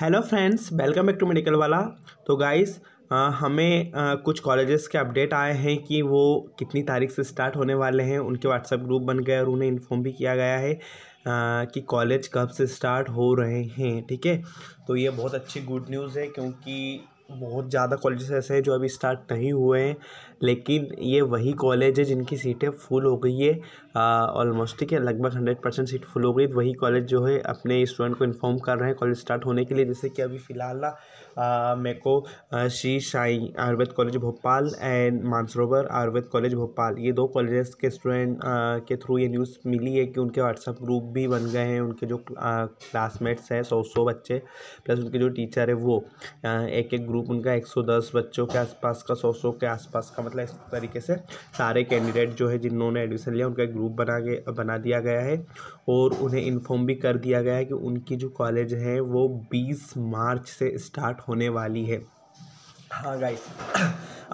hello friends welcome back to medical वाला तो guys हमें आ, कुछ कॉलेजेस के अपडेट आए हैं कि वो कितनी तारीख से स्टार्ट होने वाले हैं उनके व्हाट्सएप ग्रुप बन गए और उन्हें इन्फॉर्म भी किया गया है आ, कि कॉलेज कब से स्टार्ट हो रहे हैं ठीक है तो ये बहुत अच्छी गुड न्यूज़ है क्योंकि बहुत ज़्यादा कॉलेजेस ऐसे हैं जो अभी स्टार्ट नहीं हुए हैं लेकिन ये वही कॉलेज है जिनकी सीटें फुल हो गई है ऑलमोस्ट ठीक है लगभग हंड्रेड परसेंट सीट फुल हो गई वही कॉलेज जो है अपने स्टूडेंट को इन्फॉर्म कर रहे हैं कॉलेज स्टार्ट होने के लिए जैसे कि अभी फ़िलहाल मेरे को Shri Sai Ayurved college Bhopal and Mansarovar Ayurved college Bhopal ये दो कॉलेजेस के स्टूडेंट के थ्रू ये न्यूज़ मिली है कि उनके व्हाट्सअप ग्रुप भी बन गए हैं उनके जो क्लासमेट्स हैं सौ सौ बच्चे प्लस उनके जो टीचर है वो एक एक ग्रुप ग्रुप उनका 110 बच्चों के आसपास का सौ सौ के आसपास का मतलब इस तरीके से सारे कैंडिडेट जो है जिन्होंने एडमिशन लिया उनका ग्रुप बना गया बना दिया गया है और उन्हें इन्फॉर्म भी कर दिया गया है कि उनकी जो कॉलेज है वो बीस मार्च से स्टार्ट होने वाली है हाँ गाइस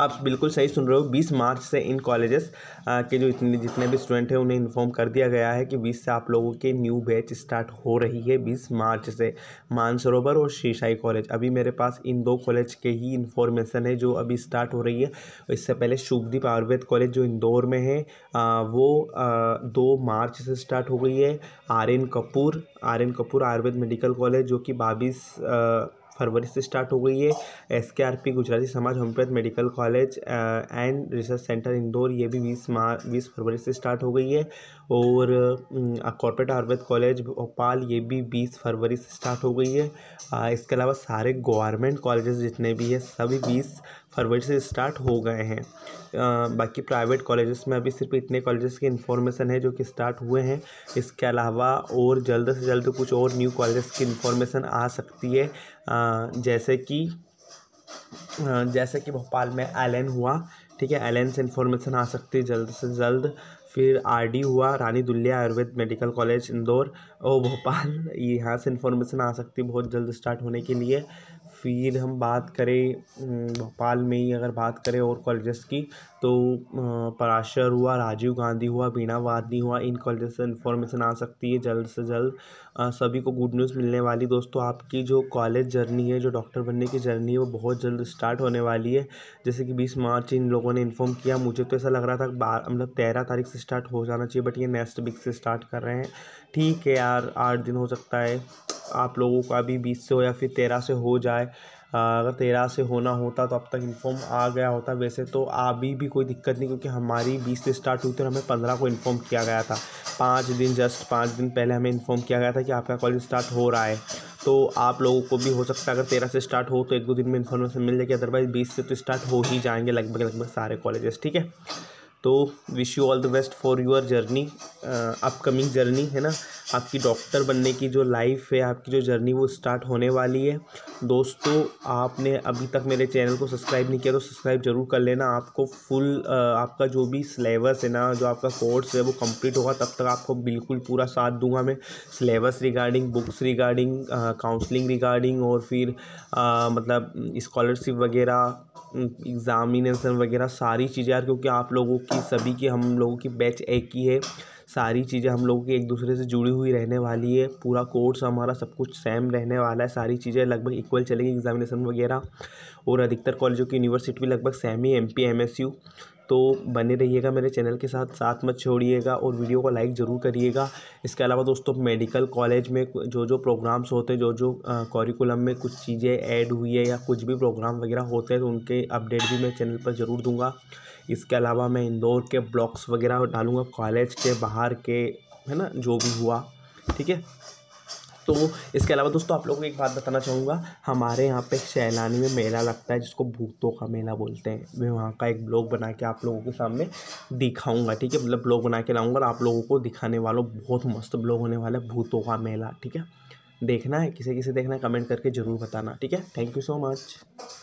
आप बिल्कुल सही सुन रहे हो बीस मार्च से इन कॉलेजेस के जो इतने जितने भी स्टूडेंट हैं उन्हें इन्फॉर्म कर दिया गया है कि बीस से आप लोगों के न्यू बैच स्टार्ट हो रही है बीस मार्च से मानसरोवर और शीशाई कॉलेज अभी मेरे पास इन दो कॉलेज के ही इन्फॉर्मेशन है जो अभी स्टार्ट हो रही है इससे पहले शुभदीप आयुर्वेद कॉलेज जो इंदौर में है वो दो मार्च से स्टार्ट हो गई है आर्यन कपूर आर्यन कपूर आयुर्वेद मेडिकल कॉलेज जो कि बाईस फरवरी से स्टार्ट हो गई है एस के are P Gujarati Samaj homeopath medical college and research centre Indore ये भी बीस मार्च बीस फरवरी से स्टार्ट हो गई है और कॉर्पोरेट आयुर्वेद कॉलेज भोपाल ये भी बीस फरवरी से स्टार्ट हो गई है इसके अलावा सारे गवर्नमेंट कॉलेजेस जितने भी हैं सभी बीस फरवरी से स्टार्ट हो गए हैं बाकी प्राइवेट कॉलेजेस में अभी सिर्फ इतने कॉलेजेस की इन्फॉर्मेशन है जो कि स्टार्ट हुए हैं इसके अलावा और जल्द से जल्द कुछ और न्यू कॉलेजेस की इन्फॉर्मेशन आ सकती है जैसे कि जैसे कि भोपाल में एलन हुआ ठीक है एलन से इन्फॉर्मेशन आ सकती है जल्द से जल्द फिर आरडी हुआ रानी दुल्लिया आयुर्वेद मेडिकल कॉलेज इंदौर ओ भोपाल यहाँ से इन्फॉर्मेशन आ सकती है बहुत जल्द स्टार्ट होने के लिए फिर हम बात करें भोपाल में ही अगर बात करें और कॉलेजेस की तो पराशर हुआ राजीव गांधी हुआ वीणा वादनी हुआ इन कॉलेजेस से इन्फॉर्मेशन आ सकती है जल्द से जल्द सभी को गुड न्यूज़ मिलने वाली दोस्तों आपकी जो कॉलेज जर्नी है जो डॉक्टर बनने की जर्नी है वो बहुत जल्द स्टार्ट होने वाली है जैसे कि बीस मार्च इन लोगों ने इन्फॉर्म किया मुझे तो ऐसा लग रहा था मतलब तेरह तारीख से स्टार्ट हो जाना चाहिए बट ये नेक्स्ट वीक से स्टार्ट कर रहे हैं ठीक है यार आठ दिन हो सकता है आप लोगों का भी बीस से हो या फिर तेरह से हो जाए अगर तेरह से होना होता तो अब तक इन्फॉर्म आ गया होता वैसे तो अभी भी कोई दिक्कत नहीं क्योंकि हमारी बीस से स्टार्ट हुई थी और हमें पंद्रह को इन्फॉर्म किया गया था पाँच दिन जस्ट पाँच दिन पहले हमें इन्फॉर्म किया गया था कि आपका कॉलेज स्टार्ट हो रहा है तो आप लोगों को भी हो सकता है अगर तेरह से स्टार्ट हो तो एक दो दिन में इन्फॉर्मेशन मिल जाएगी अदरवाइज़ बीस से तो स्टार्ट हो ही जाएंगे लगभग लगभग सारे कॉलेजेस ठीक है तो wish you all the best for your journey upcoming journey है ना आपकी डॉक्टर बनने की जो लाइफ है आपकी जो जर्नी वो स्टार्ट होने वाली है दोस्तों आपने अभी तक मेरे चैनल को सब्सक्राइब नहीं किया तो सब्सक्राइब जरूर कर लेना आपको फुल आ, uh, आपका जो भी सिलेबस है ना जो आपका कोर्स है वो कंप्लीट होगा तब तक आपको बिल्कुल पूरा साथ दूंगा मैं syllabus regarding books regarding counselling regarding और फिर आ, uh, मतलब इस्कॉलरशिप वगैरह एग्ज़ामिनेसन वगैरह सारी चीज़ें यार क्योंकि आप लोगों कि सभी की हम लोगों की बैच एक ही है सारी चीज़ें हम लोगों की एक दूसरे से जुड़ी हुई रहने वाली है पूरा कोर्स हमारा सब कुछ सेम रहने वाला है सारी चीज़ें लगभग इक्वल चलेंगी एग्जामिनेशन वगैरह और अधिकतर कॉलेजों की यूनिवर्सिटी भी लगभग सेम ही M P M S U तो बने रहिएगा मेरे चैनल के साथ साथ मत छोड़िएगा और वीडियो को लाइक ज़रूर करिएगा इसके अलावा दोस्तों मेडिकल कॉलेज में जो जो प्रोग्राम्स होते हैं जो जो करिकुलम में कुछ चीज़ें ऐड हुई है या कुछ भी प्रोग्राम वगैरह होते हैं तो उनके अपडेट भी मैं चैनल पर ज़रूर दूंगा इसके अलावा मैं इंदौर के ब्लॉग्स वगैरह डालूँगा कॉलेज के बाहर के है ना जो भी हुआ ठीक है तो इसके अलावा दोस्तों आप लोगों को एक बात बताना चाहूँगा हमारे यहाँ पे सैलानी में मेला लगता है जिसको भूतों का मेला बोलते हैं मैं वहाँ का एक ब्लॉग बना के आप लोगों के सामने दिखाऊँगा ठीक है मतलब ब्लॉग बना के लाऊँगा और आप लोगों को दिखाने वालों बहुत मस्त ब्लॉग होने वाला है भूतों का मेला ठीक है देखना है किसे किसे देखना है कमेंट करके ज़रूर बताना ठीक है थैंक यू सो मच